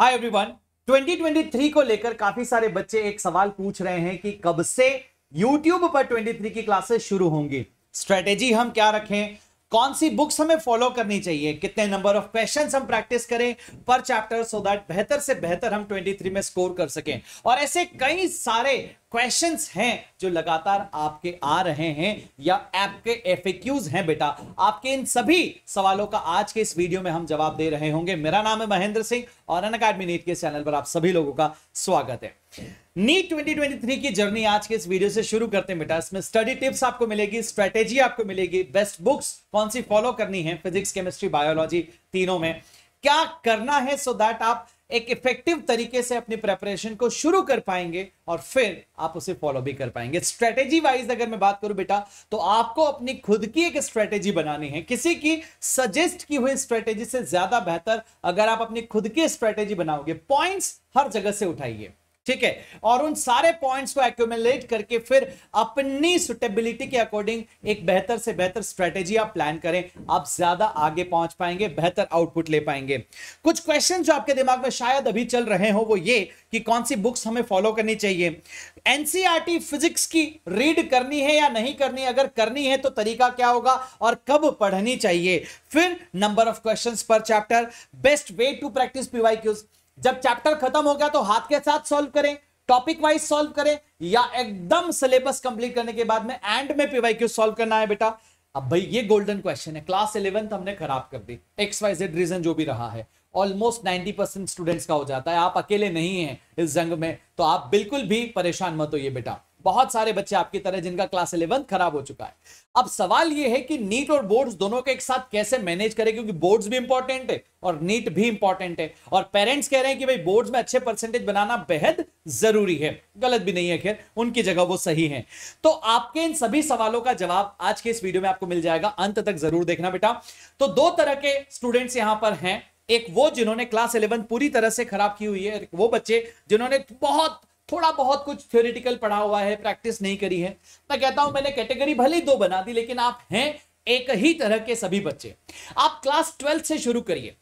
hi everyone 2023 को लेकर काफी सारे बच्चे एक सवाल पूछ रहे हैं कि कब से YouTube पर 23 की क्लासेस शुरू होंगी स्ट्रेटेजी हम क्या रखें कौन सी बुक्स हमें फॉलो करनी चाहिए कितने नंबर ऑफ क्वेश्चन हम प्रैक्टिस करें पर चैप्टर सो दैट बेहतर से बेहतर हम 23 में स्कोर कर सकें और ऐसे कई सारे क्वेश्चंस हैं जो लगातार आपके आ रहे हैं या आपके एफएक्यूज हैं बेटा आपके इन सभी सवालों का आज के इस वीडियो में हम जवाब दे रहे होंगे मेरा नाम है महेंद्र सिंह और अन अकेडमी नीट के चैनल पर आप सभी लोगों का स्वागत है नीट 2023 की जर्नी आज के इस वीडियो से शुरू करते हैं बेटा इसमें स्टडी टिप्स आपको मिलेगी स्ट्रेटेजी आपको मिलेगी बेस्ट बुक्स कौन सी फॉलो करनी है फिजिक्स केमिस्ट्री बायोलॉजी तीनों में क्या करना है सो so दैट आप एक इफेक्टिव तरीके से अपनी प्रेपरेशन को शुरू कर पाएंगे और फिर आप उसे फॉलो भी कर पाएंगे स्ट्रेटेजी वाइज अगर मैं बात करूं बेटा तो आपको अपनी खुद की एक स्ट्रेटेजी बनानी है किसी की सजेस्ट की हुई स्ट्रेटेजी से ज्यादा बेहतर अगर आप अपनी खुद की स्ट्रेटेजी बनाओगे पॉइंट्स हर जगह से उठाइए ठीक है और उन सारे पॉइंट्स को एक्यूमुलेट करके फिर अपनी सुटेबिलिटी के अकॉर्डिंग एक बेहतर से बेहतर स्ट्रेटेजी आप प्लान करें आप ज्यादा आगे पहुंच पाएंगे बेहतर आउटपुट ले पाएंगे कुछ क्वेश्चन जो आपके दिमाग में शायद अभी चल रहे हो वो ये कि कौन सी बुक्स हमें फॉलो करनी चाहिए एनसीआरटी फिजिक्स e की रीड करनी है या नहीं करनी अगर करनी है तो तरीका क्या होगा और कब पढ़नी चाहिए फिर नंबर ऑफ क्वेश्चंस पर chapter best way to practise Qs जब चैप्टर खत्म हो गया तो हाथ के साथ सॉल्व करें टॉपिक वाइज सॉल्व करें या एकदम सिलेबस कंप्लीट करने के बाद में एंड में क्यू सॉल्व करना है बेटा अब भाई ये गोल्डन क्वेश्चन है क्लास इलेवेंथ हमने खराब कर दी एक्स वाई जेड रीजन जो भी रहा है ऑलमोस्ट नाइनटी परसेंट स्टूडेंट्स का हो जाता है आप अकेले नहीं हैं इस जंग में तो आप बिल्कुल भी परेशान मत हो ये बेटा बहुत सारे बच्चे आपकी तरह जिनका क्लास इलेवंथ खराब हो चुका है अब सवाल यह है कि नीट और बोर्ड्स दोनों के एक साथ कैसे मैनेज करें क्योंकि बोर्ड्स भी इंपॉर्टेंट है और नीट भी इंपॉर्टेंट है और पेरेंट्स कह रहे हैं कि भाई बोर्ड्स में अच्छे परसेंटेज बनाना बेहद जरूरी है गलत भी नहीं है खैर उनकी जगह वो सही है तो आपके इन सभी सवालों का जवाब आज के इस वीडियो में आपको मिल जाएगा अंत तक जरूर देखना बेटा तो दो तरह के स्टूडेंट्स यहां पर हैं एक वो जिन्होंने क्लास इलेवन पूरी तरह से खराब की हुई है वो बच्चे जिन्होंने बहुत थोड़ा बहुत कुछ थ्योरिटिकल पढ़ा हुआ है प्रैक्टिस नहीं करी है मैं कहता हूं मैंने कैटेगरी भले दो बना दी लेकिन आप हैं एक ही तरह के सभी बच्चे आप क्लास ट्वेल्थ से शुरू करिए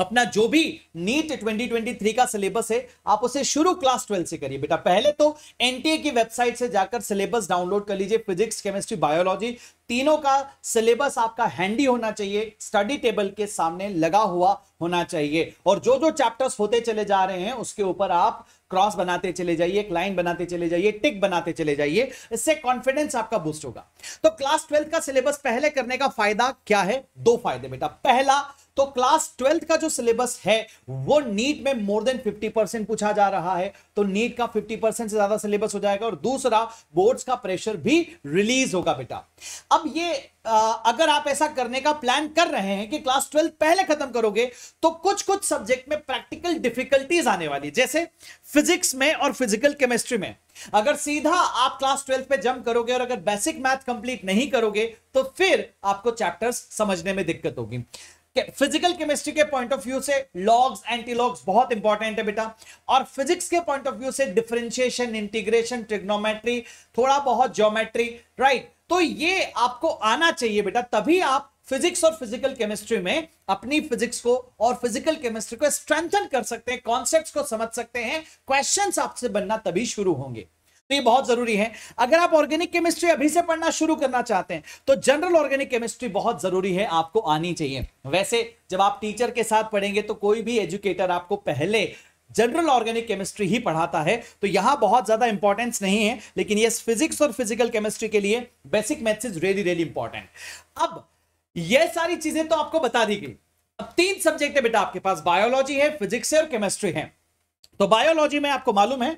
अपना जो भी नीट 2023 का सिलेबस है आप उसे शुरू क्लास ट्वेल्थ से करिए बेटा पहले तो एनटीए की वेबसाइट से जाकर सिलेबस डाउनलोड कर लीजिए फिजिक्स केमिस्ट्री बायोलॉजी तीनों का सिलेबस आपका हैंडी होना चाहिए स्टडी टेबल के सामने लगा हुआ होना चाहिए और जो जो चैप्टर्स होते चले जा रहे हैं उसके ऊपर आप क्रॉस बनाते चले जाइए एक लाइन बनाते चले जाइए टिक बनाते चले जाइए इससे कॉन्फिडेंस आपका बूस्ट होगा तो क्लास ट्वेल्थ का सिलेबस पहले करने का फायदा क्या है दो फायदे बेटा पहला तो क्लास ट्वेल्थ का जो सिलेबस है वो नीट में मोर देन 50 परसेंट पूछा जा रहा है तो नीट का 50 परसेंट से ज्यादा सिलेबस हो जाएगा और दूसरा बोर्ड्स का प्रेशर भी रिलीज होगा बेटा अब ये आ, अगर आप ऐसा करने का प्लान कर रहे हैं कि क्लास ट्वेल्थ पहले खत्म करोगे तो कुछ कुछ सब्जेक्ट में प्रैक्टिकल डिफिकल्टीज आने वाली जैसे फिजिक्स में और फिजिकल केमिस्ट्री में अगर सीधा आप क्लास ट्वेल्थ पे जंप करोगे और अगर बेसिक मैथ कंप्लीट नहीं करोगे तो फिर आपको चैप्टर्स समझने में दिक्कत होगी फिजिकल केमिस्ट्री के पॉइंट ऑफ व्यू से लॉग्स एंटीलॉग्स बहुत इंपॉर्टेंट है बेटा और फिजिक्स के पॉइंट ऑफ व्यू से डिफरेंशिएशन इंटीग्रेशन ट्रिग्नोमेट्री थोड़ा बहुत ज्योमेट्री राइट तो ये आपको आना चाहिए बेटा तभी आप फिजिक्स और फिजिकल केमिस्ट्री में अपनी फिजिक्स को और फिजिकल केमिस्ट्री को स्ट्रेंथन कर सकते हैं कॉन्सेप्ट को समझ सकते हैं क्वेश्चन आपसे बनना तभी शुरू होंगे तो ये बहुत जरूरी है अगर आप ऑर्गेनिक केमिस्ट्री अभी से पढ़ना शुरू करना चाहते हैं तो जनरल ऑर्गेनिक केमिस्ट्री बहुत जरूरी है आपको आनी चाहिए वैसे जब आप टीचर के साथ पढ़ेंगे तो कोई भी एजुकेटर आपको पहले जनरल ऑर्गेनिक केमिस्ट्री ही पढ़ाता है तो यहां बहुत ज्यादा इंपॉर्टेंस नहीं है लेकिन यस फिजिक्स और फिजिकल केमिस्ट्री के लिए basic maths is really really important अब ये सारी चीजें तो आपको बता दी गई अब तीन सब्जेक्ट है बेटा आपके पास बायोलॉजी है फिजिक्स है और केमिस्ट्री है तो बायोलॉजी में आपको मालूम है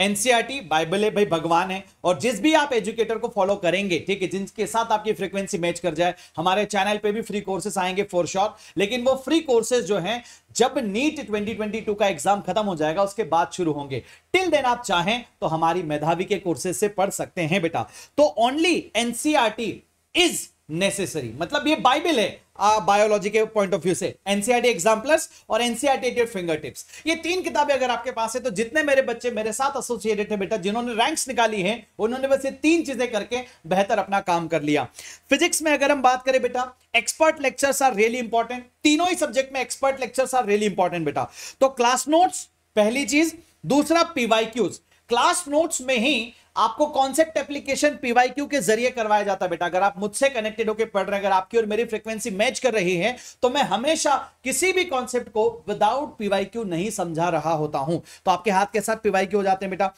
एनसीआरटी बाइबल है भाई भगवान है और जिस भी आप एजुकेटर को फॉलो करेंगे ठीक है जिनके साथ आपकी फ्रीक्वेंसी मैच कर जाए हमारे चैनल पे भी फ्री कोर्सेस आएंगे फॉर श्योर लेकिन वो फ्री कोर्सेज जो हैं जब नीट 2022 का एग्जाम खत्म हो जाएगा उसके बाद शुरू होंगे टिल देन आप चाहें तो हमारी मेधावी के कोर्सेज से पढ़ सकते हैं बेटा तो ओनली एनसीआरटी इज नेसेसरी मतलब ये बाइबल है बायोलॉजी के पॉइंट ऑफ व्यू से एनसीआरटी एग्जाम प्लस और एनसीआरटी फिंगर टिप्स ये तीन किताबें अगर आपके पास है तो जितने मेरे बच्चे मेरे साथ एसोसिएटेड थे बेटा जिन्होंने रैंक्स निकाली हैं उन्होंने बस ये तीन चीजें करके बेहतर अपना काम कर लिया फिजिक्स में अगर हम बात करें बेटा expert lectures are really important तीनों ही सब्जेक्ट में expert lectures are really important बेटा तो क्लास नोट्स पहली चीज दूसरा पीवाई क्लास नोट्स में ही आपको कॉन्सेप्ट एप्लीकेशन पीवाईक्यू के जरिए करवाया जाता है बेटा अगर आप मुझसे कनेक्टेड होकर पढ़ रहे हैं अगर आपकी और मेरी फ्रीक्वेंसी मैच कर रही है तो मैं हमेशा किसी भी कॉन्सेप्ट को विदाउट पीवाईक्यू नहीं समझा रहा होता हूं तो आपके हाथ के साथ पीवाईक्यू हो जाते हैं बेटा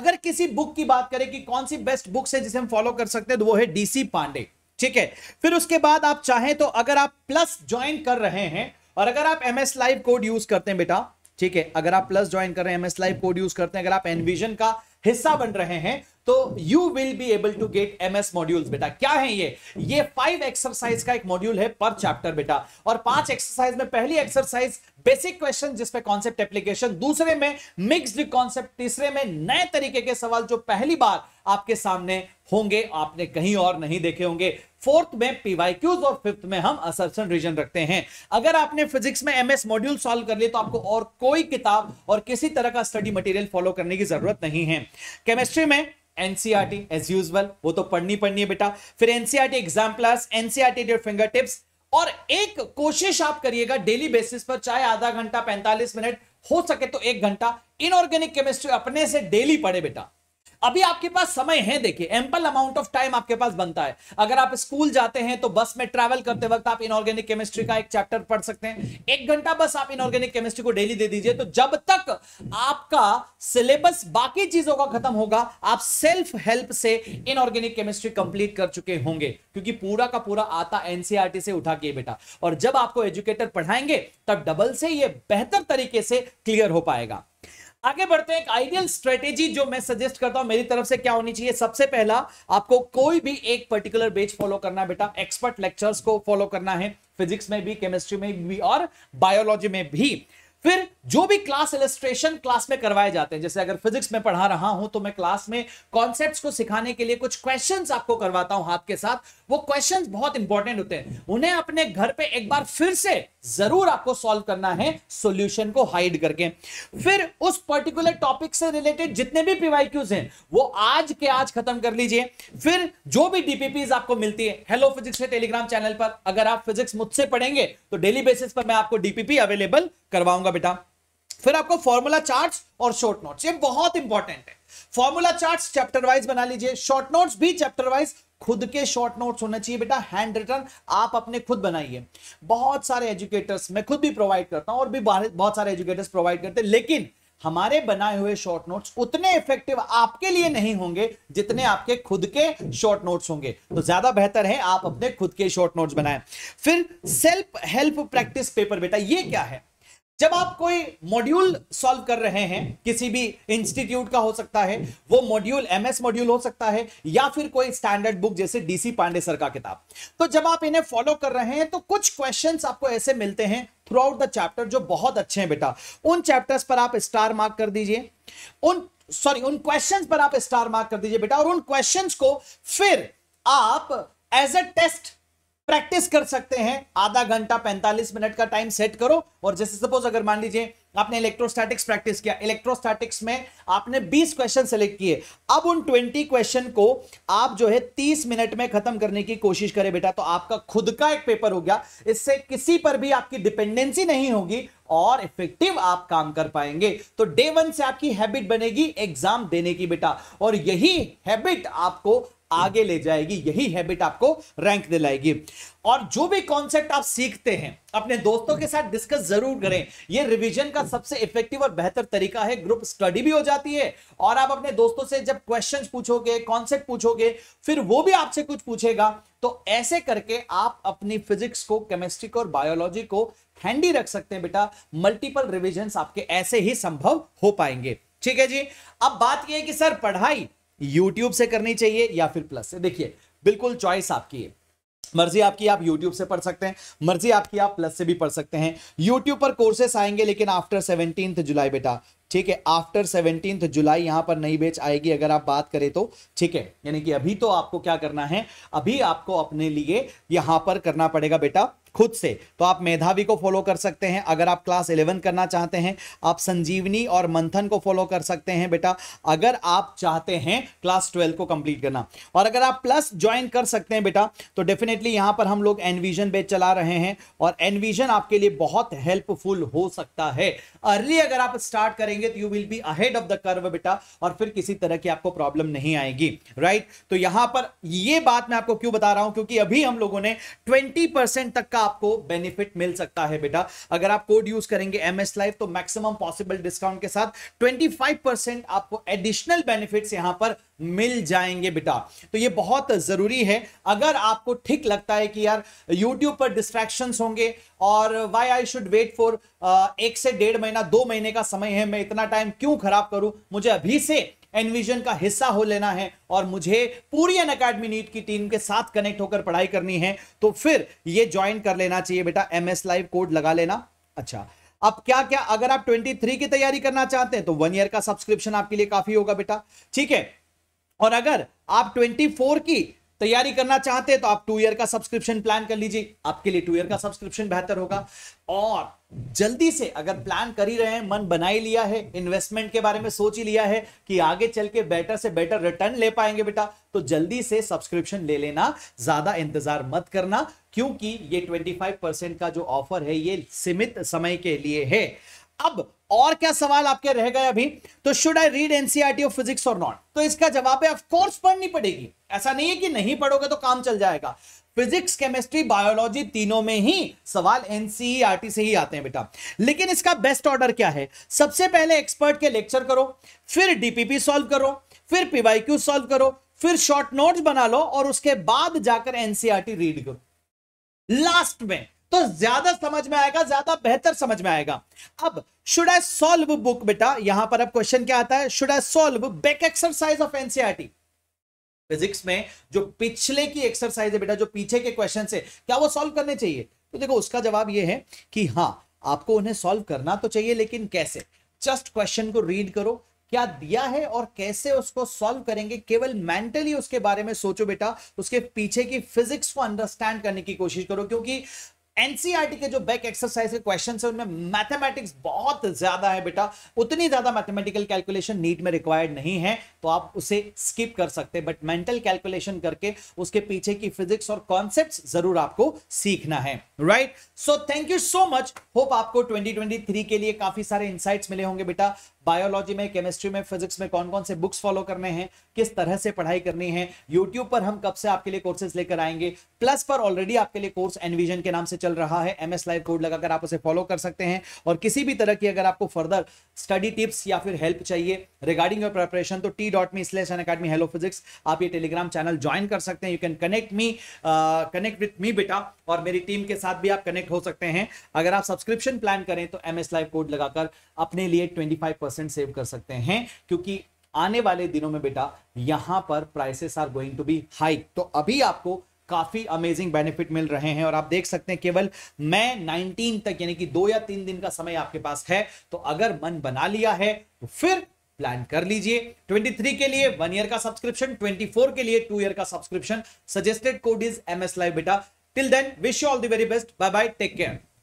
अगर किसी बुक की बात करें कि कौन सी बेस्ट बुक है जिसे हम फॉलो कर सकते हैं तो वो है डीसी पांडे ठीक है फिर उसके बाद आप चाहें तो अगर आप प्लस ज्वाइन कर रहे हैं और अगर आप एमएस लाइव कोड यूज करते हैं बेटा ठीक है अगर आप प्लस ज्वाइन कर रहे हैं एमएस लाइव कोड यूज करते हैं अगर आप एनविजन का हिस्सा बन रहे हैं तो you will be able to get M S module बेटा क्या है ये ये फाइव एक्सरसाइज का एक मॉड्यूल है पर चैप्टर बेटा और पांच एक्सरसाइज में पहली एक्सरसाइज बेसिक क्वेश्चन जिसपे कॉन्सेप्ट एप्लीकेशन दूसरे में मिक्सड कॉन्सेप्ट तीसरे में नए तरीके के सवाल जो पहली बार आपके सामने होंगे आपने कहीं और नहीं देखे होंगे फोर्थ में पीवाईक्यूज और फिफ्थ में हम असर्शन रीजन रखते हैं अगर आपने फिजिक्स में एमएस मॉड्यूल सॉल्व कर लिए तो आपको और कोई किताब और किसी तरह का स्टडी मटेरियल फॉलो करने की जरूरत नहीं है केमिस्ट्री में एनसीआरटी एज यूजल वो तो पढ़नी पढ़नी है बेटा फिर NCERT exam plus NCERT your finger tips और एक कोशिश आप करिएगा डेली बेसिस पर चाहे आधा घंटा पैंतालीस मिनट हो सके तो एक घंटा इनऑर्गेनिक केमिस्ट्री अपने से डेली पढ़े बेटा अभी आपके पास समय है देखिए एम्पल अमाउंट ऑफ टाइम आपके पास बनता है अगर आप स्कूल जाते हैं तो बस में ट्रैवल करते वक्त आप इनऑर्गेनिक केमिस्ट्री का एक चैप्टर पढ़ सकते हैं एक घंटा बस आप इनऑर्गेनिक केमिस्ट्री को डेली दे दीजिए तो जब तक आपका सिलेबस बाकी चीजों का खत्म होगा आप सेल्फ हेल्प से इनऑर्गेनिक केमिस्ट्री कंप्लीट कर चुके होंगे क्योंकि पूरा का पूरा आता एनसीआरटी e से उठा के बेटा और जब आपको एजुकेटर पढ़ाएंगे तब डबल से यह बेहतर तरीके से क्लियर हो पाएगा आगे बढ़ते हैं एक आइडियल स्ट्रेटेजी जो मैं सजेस्ट करता हूं मेरी तरफ से क्या होनी चाहिए सबसे पहला आपको कोई भी एक पर्टिकुलर बेच फॉलो करना है बेटा एक्सपर्ट लेक्चर्स को फॉलो करना है फिजिक्स में भी केमिस्ट्री में भी और बायोलॉजी में भी फिर जो भी क्लास इलेस्ट्रेशन क्लास में करवाए जाते हैं जैसे अगर फिजिक्स में पढ़ा रहा हूं तो मैं क्लास में कॉन्सेप्ट्स को सिखाने के लिए कुछ क्वेश्चंस आपको करवाता हूं हाथ के साथ वो क्वेश्चंस बहुत इंपॉर्टेंट होते हैं उन्हें अपने घर पे एक बार फिर से जरूर आपको सॉल्व करना है सॉल्यूशन को हाइड करके फिर उस पर्टिकुलर टॉपिक से रिलेटेड जितने भी पीवाईक्यूज हैं वो आज के आज खत्म कर लीजिए फिर जो भी डीपीपीज आपको मिलती है हेलो फिजिक्स के टेलीग्राम चैनल पर अगर आप फिजिक्स मुझसे पढ़ेंगे तो डेली बेसिस पर मैं आपको डीपीपी अवेलेबल करवाऊंगा बेटा फिर आपको फॉर्मूला चार्ट और शॉर्ट नोट्स ये बहुत इंपॉर्टेंट है फॉर्मूला चार्ट चैप्टर वाइज बना लीजिए शॉर्ट नोट्स भी चैप्टर वाइज खुद के शॉर्ट नोट्स होना चाहिए बेटा हैंड रिटर्न आप अपने खुद बनाइए बहुत सारे एजुकेटर्स मैं खुद भी प्रोवाइड करता हूं और भी बहुत सारे एजुकेटर्स प्रोवाइड करते हैं लेकिन हमारे बनाए हुए शॉर्ट नोट्स उतने इफेक्टिव आपके लिए नहीं होंगे जितने आपके खुद के शॉर्ट नोट्स होंगे तो ज्यादा बेहतर है आप अपने खुद के शॉर्ट नोट्स बनाएं फिर सेल्फ हेल्प प्रैक्टिस पेपर बेटा ये क्या है जब आप कोई मॉड्यूल सॉल्व कर रहे हैं किसी भी इंस्टीट्यूट का हो सकता है वो मॉड्यूल एमएस मॉड्यूल हो सकता है या फिर कोई स्टैंडर्ड बुक जैसे डीसी पांडे सर का किताब तो जब आप इन्हें फॉलो कर रहे हैं तो कुछ क्वेश्चंस आपको ऐसे मिलते हैं थ्रू आउट द चैप्टर जो बहुत अच्छे हैं बेटा उन चैप्टर्स पर आप स्टार मार्क कर दीजिए उन सॉरी उन क्वेश्चन पर आप स्टार मार्क कर दीजिए बेटा और उन क्वेश्चन को फिर आप एज अ टेस्ट प्रैक्टिस कर सकते हैं आधा घंटा 45 मिनट का टाइम सेट करो और जैसे सपोज अगर मान लीजिए आपने इलेक्ट्रोस्टैटिक्स प्रैक्टिस किया इलेक्ट्रोस्टैटिक्स में आपने 20 क्वेश्चन सेलेक्ट किए अब उन 20 क्वेश्चन को आप जो है 30 मिनट में खत्म करने की कोशिश करें बेटा तो आपका खुद का एक पेपर हो गया इससे किसी पर भी आपकी डिपेंडेंसी नहीं होगी और इफेक्टिव आप काम कर पाएंगे तो डे वन से आपकी हैबिट बनेगी एग्जाम देने की बेटा और यही हैबिट आपको आगे ले जाएगी यही हैबिट आपको रैंक दिलाएगी और जो भी कॉन्सेप्ट आप सीखते हैं अपने दोस्तों के साथ डिस्कस जरूर करें ये रिवीजन का सबसे इफेक्टिव और बेहतर तरीका है ग्रुप स्टडी भी हो जाती है और आप अपने दोस्तों से जब क्वेश्चंस पूछोगे कॉन्सेप्ट पूछोगे फिर वो भी आपसे कुछ पूछेगा तो ऐसे करके आप अपनी फिजिक्स को केमिस्ट्री को और बायोलॉजी को हैंडी रख सकते हैं बेटा मल्टीपल रिविजन आपके ऐसे ही संभव हो पाएंगे ठीक है जी अब बात यह है कि सर पढ़ाई यूट्यूब से करनी चाहिए या फिर प्लस से देखिए बिल्कुल चॉइस आपकी है मर्जी आपकी आप YouTube से पढ़ सकते हैं मर्जी आपकी आप प्लस से भी पढ़ सकते हैं YouTube पर कोर्सेस आएंगे लेकिन आफ्टर सेवनटीन जुलाई बेटा ठीक है आफ्टर सेवनटीन जुलाई यहां पर नई बेच आएगी अगर आप बात करें तो ठीक है यानी कि अभी तो आपको क्या करना है अभी आपको अपने लिए यहां पर करना पड़ेगा बेटा खुद से तो आप मेधावी को फॉलो कर सकते हैं अगर आप क्लास इलेवन करना चाहते हैं आप संजीवनी और मंथन को फॉलो कर सकते हैं बेटा अगर आप चाहते हैं क्लास ट्वेल्व को कंप्लीट करना और अगर आप प्लस ज्वाइन कर सकते हैं बेटा तो डेफिनेटली यहां पर हम लोग एनविजन बेच चला रहे हैं और एनविजन आपके लिए बहुत हेल्पफुल हो सकता है अर्ली अगर आप स्टार्ट करेंगे तो you will be ahead of the curve बेटा और फिर किसी तरह की आपको प्रॉब्लम नहीं आएगी राइट तो यहां पर यह बात मैं आपको क्यों बता रहा हूं क्योंकि अभी हम लोगों ने ट्वेंटी तक का आपको बेनिफिट मिल सकता है बेटा अगर आप कोड यूज करेंगे एम एस लाइव तो मैक्सिमम पॉसिबल डिस्काउंट के साथ 25% आपको एडिशनल बेनिफिट्स यहां पर मिल जाएंगे बेटा तो ये बहुत जरूरी है अगर आपको ठीक लगता है कि यार YouTube पर डिस्ट्रैक्शन होंगे और why I should wait for एक से डेढ़ महीना दो महीने का समय है मैं इतना टाइम क्यों खराब करूं मुझे अभी से एनविजन का हिस्सा हो लेना है और मुझे पूरी एन अकेडमी नीट की टीम के साथ कनेक्ट होकर पढ़ाई करनी है तो फिर ये ज्वाइन कर लेना चाहिए बेटा एम एस लाइव कोड लगा लेना अच्छा अब क्या क्या अगर आप 23 की तैयारी करना चाहते हैं तो वन ईयर का सब्सक्रिप्शन आपके लिए काफी होगा बेटा ठीक है और अगर आप 24 की तैयारी करना चाहते हैं तो आप टू ईयर का सब्सक्रिप्शन प्लान कर लीजिए आपके लिए टू ईयर का सब्सक्रिप्शन बेहतर होगा और जल्दी से अगर प्लान कर ही रहे हैं मन बनाई लिया है इन्वेस्टमेंट के बारे में सोच ही लिया है कि आगे चल के बेटर से बेटर रिटर्न ले पाएंगे बेटा तो जल्दी से सब्सक्रिप्शन ले लेना ज्यादा इंतजार मत करना क्योंकि ये 25 परसेंट का जो ऑफर है ये सीमित समय के लिए है अब और क्या सवाल आपके रह गए अभी तो should I read NCERT of physics और नॉट तो इसका जवाब है ऑफकोर्स पढ़नी पड़ेगी ऐसा नहीं है कि नहीं पढ़ोगे तो काम चल जाएगा फिजिक्स केमिस्ट्री बायोलॉजी तीनों में ही सवाल एनसीईआरटी e से ही आते हैं बेटा लेकिन इसका बेस्ट ऑर्डर क्या है सबसे पहले एक्सपर्ट के लेक्चर करो फिर डीपीपी सॉल्व करो फिर पीवाईक्यू सॉल्व करो फिर शॉर्ट नोट्स बना लो और उसके बाद जाकर एनसीईआरटी रीड e करो लास्ट में तो ज्यादा समझ में आएगा ज्यादा बेहतर समझ में आएगा अब शुड आई सॉल्व बुक बेटा यहां पर अब क्वेश्चन क्या आता है should I solve back exercise of NCERT physics में जो पिछले की एक्सरसाइज है बेटा जो पीछे के क्वेश्चन है क्या वो सॉल्व करने चाहिए तो देखो उसका जवाब ये है कि हाँ आपको उन्हें सॉल्व करना तो चाहिए लेकिन कैसे जस्ट क्वेश्चन को रीड करो क्या दिया है और कैसे उसको सॉल्व करेंगे केवल मेंटली उसके बारे में सोचो बेटा उसके पीछे की फिजिक्स को अंडरस्टैंड करने की कोशिश करो क्योंकि एनसीआरटी e के जो बैक एक्सरसाइज के क्वेश्चन है उनमें मैथमेटिक्स बहुत ज्यादा है बेटा उतनी ज्यादा मैथमेटिकल कैलकुलेशन नीट में रिक्वायर्ड नहीं है तो आप उसे स्किप कर सकते हैं बट मेंटल कैलकुलेशन करके उसके पीछे की फिजिक्स और कॉन्सेप्ट जरूर आपको सीखना है right so thank you so much hope आपको ट्वेंटी के लिए काफी सारे इंसाइट्स मिले होंगे बेटा बायोलॉजी में केमिस्ट्री में फिजिक्स में कौन कौन से बुक्स फॉलो करने हैं किस तरह से पढ़ाई करनी है यूट्यूब पर हम कब से आपके लिए कोर्सेज लेकर आएंगे प्लस पर ऑलरेडी आपके लिए कोर्स एनविजन के नाम से चल रहा है एम एस लाइव कोड लगाकर आप उसे फॉलो कर सकते हैं और किसी भी तरह की अगर आपको फर्दर स्टडी टिप्स या फिर हेल्प चाहिए रिगार्डिंग योर प्रेपरेशन तो T dot me slash academy hello physics आप ये टेलीग्राम चैनल ज्वाइन कर सकते हैं you can connect me connect with me बेटा और मेरी टीम के साथ भी आप कनेक्ट हो सकते हैं अगर आप सब्सक्रिप्शन प्लान करें तो एम एस लाइव कोड लगाकर अपने लिए ट्वेंटी फाइव परसेंट सेव कर सकते हैं क्योंकि आने वाले दिनों में बेटा यहां पर prices are going to be high तो अभी आपको काफी अमेजिंग बेनिफिट मिल रहे हैं और आप देख सकते हैं केवल मैं 19 तक यानी कि दो या तीन दिन का समय आपके पास है तो अगर मन बना लिया है तो फिर प्लान कर लीजिए 23 के लिए वन ईयर का सब्सक्रिप्शन 24 के लिए टू ईयर का subscription suggested code is M S live बेटा till then wish you all the very best bye bye take care